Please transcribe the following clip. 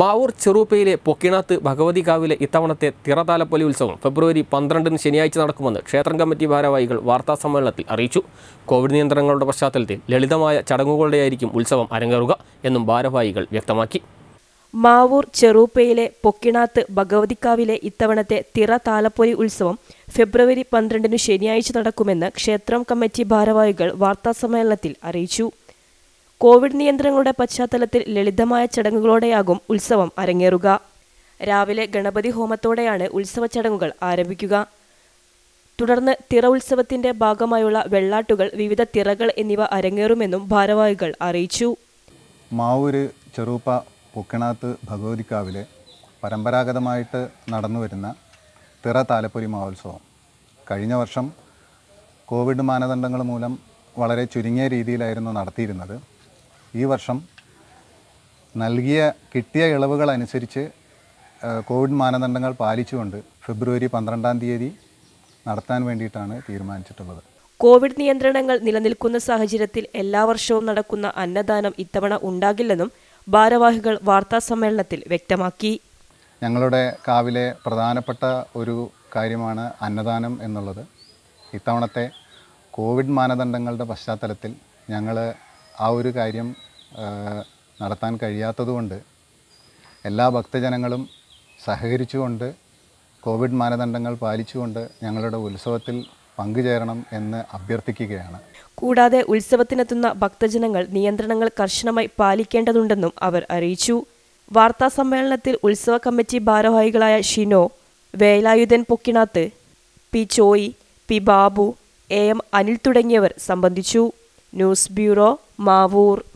മാവൂർ ചെറുപ്പയിലെ പൊക്കിണാത്ത് കാവിലെ ഇത്തവണത്തെ തിറതാലപ്പൊലി ഉത്സവം ഫെബ്രുവരി പന്ത്രണ്ടിന് ശനിയാഴ്ച നടക്കുമെന്ന് ക്ഷേത്രം കമ്മിറ്റി ഭാരവാഹികൾ വാർത്താ സമ്മേളനത്തിൽ അറിയിച്ചു കോവിഡ് നിയന്ത്രണങ്ങളുടെ പശ്ചാത്തലത്തിൽ ലളിതമായ ചടങ്ങുകളുടെയായിരിക്കും ഉത്സവം അരങ്ങേറുക എന്നും ഭാരവാഹികൾ വ്യക്തമാക്കി മാവൂർ ചെറുപ്പയിലെ പൊക്കിണാത്ത് ഭഗവതിക്കാവിലെ ഇത്തവണത്തെ തിറ താലപ്പൊലി ഉത്സവം ഫെബ്രുവരി പന്ത്രണ്ടിന് ശനിയാഴ്ച നടക്കുമെന്ന് ക്ഷേത്രം കമ്മിറ്റി ഭാരവാഹികൾ വാർത്താസമ്മേളനത്തിൽ അറിയിച്ചു കോവിഡ് നിയന്ത്രണങ്ങളുടെ പശ്ചാത്തലത്തിൽ ലളിതമായ ചടങ്ങുകളോടെയാകും ഉത്സവം അരങ്ങേറുക രാവിലെ ഗണപതി ഹോമത്തോടെയാണ് ഉത്സവ ചടങ്ങുകൾ ആരംഭിക്കുക തുടർന്ന് തിറ ഉത്സവത്തിന്റെ ഭാഗമായുള്ള വെള്ളാട്ടുകൾ വിവിധ തിറകൾ എന്നിവ അരങ്ങേറുമെന്നും ഭാരവാഹികൾ അറിയിച്ചു മാവൂര് ചെറുപ്പ പൊക്കിണാത്ത് ഭഗവതിക്കാവിലെ പരമ്പരാഗതമായിട്ട് നടന്നു വരുന്ന തിറ താലപ്പൊരി മഹോത്സവം കഴിഞ്ഞ വർഷം കോവിഡ് മാനദണ്ഡങ്ങൾ മൂലം വളരെ ചുരുങ്ങിയ രീതിയിലായിരുന്നു നടത്തിയിരുന്നത് ഈ വർഷം നൽകിയ കിട്ടിയ ഇളവുകൾ അനുസരിച്ച് കോവിഡ് മാനദണ്ഡങ്ങൾ പാലിച്ചുകൊണ്ട് ഫെബ്രുവരി പന്ത്രണ്ടാം തീയതി നടത്താൻ വേണ്ടിയിട്ടാണ് തീരുമാനിച്ചിട്ടുള്ളത് കോവിഡ് നിയന്ത്രണങ്ങൾ നിലനിൽക്കുന്ന സാഹചര്യത്തിൽ എല്ലാ വർഷവും നടക്കുന്ന അന്നദാനം ഇത്തവണ ഉണ്ടാകില്ലെന്നും ഭാരവാഹികൾ സമ്മേളനത്തിൽ വ്യക്തമാക്കി ഞങ്ങളുടെ കാവിലെ പ്രധാനപ്പെട്ട ഒരു കാര്യമാണ് അന്നദാനം എന്നുള്ളത് ഇത്തവണത്തെ കോവിഡ് മാനദണ്ഡങ്ങളുടെ പശ്ചാത്തലത്തിൽ ഞങ്ങൾ ആ ഒരു കാര്യം നടത്താൻ കഴിയാത്തതുകൊണ്ട് എല്ലാ ഭക്തജനങ്ങളും സഹകരിച്ചുകൊണ്ട് കോവിഡ് മാനദണ്ഡങ്ങൾ പാലിച്ചുകൊണ്ട് ഞങ്ങളുടെ ഉത്സവത്തിൽ പങ്കുചേരണം എന്ന് അഭ്യർത്ഥിക്കുകയാണ് കൂടാതെ ഉത്സവത്തിനെത്തുന്ന ഭക്തജനങ്ങൾ നിയന്ത്രണങ്ങൾ കർശനമായി പാലിക്കേണ്ടതുണ്ടെന്നും അവർ അറിയിച്ചു വാർത്താ സമ്മേളനത്തിൽ ഉത്സവ കമ്മിറ്റി ഭാരവാഹികളായ Shino Velayudhan Pokkinath P Choyi P Babu A M Anil തുടങ്ങിയവർ സംബന്ധിച്ചു ന്യൂസ് ബ്യൂറോ മാവൂർ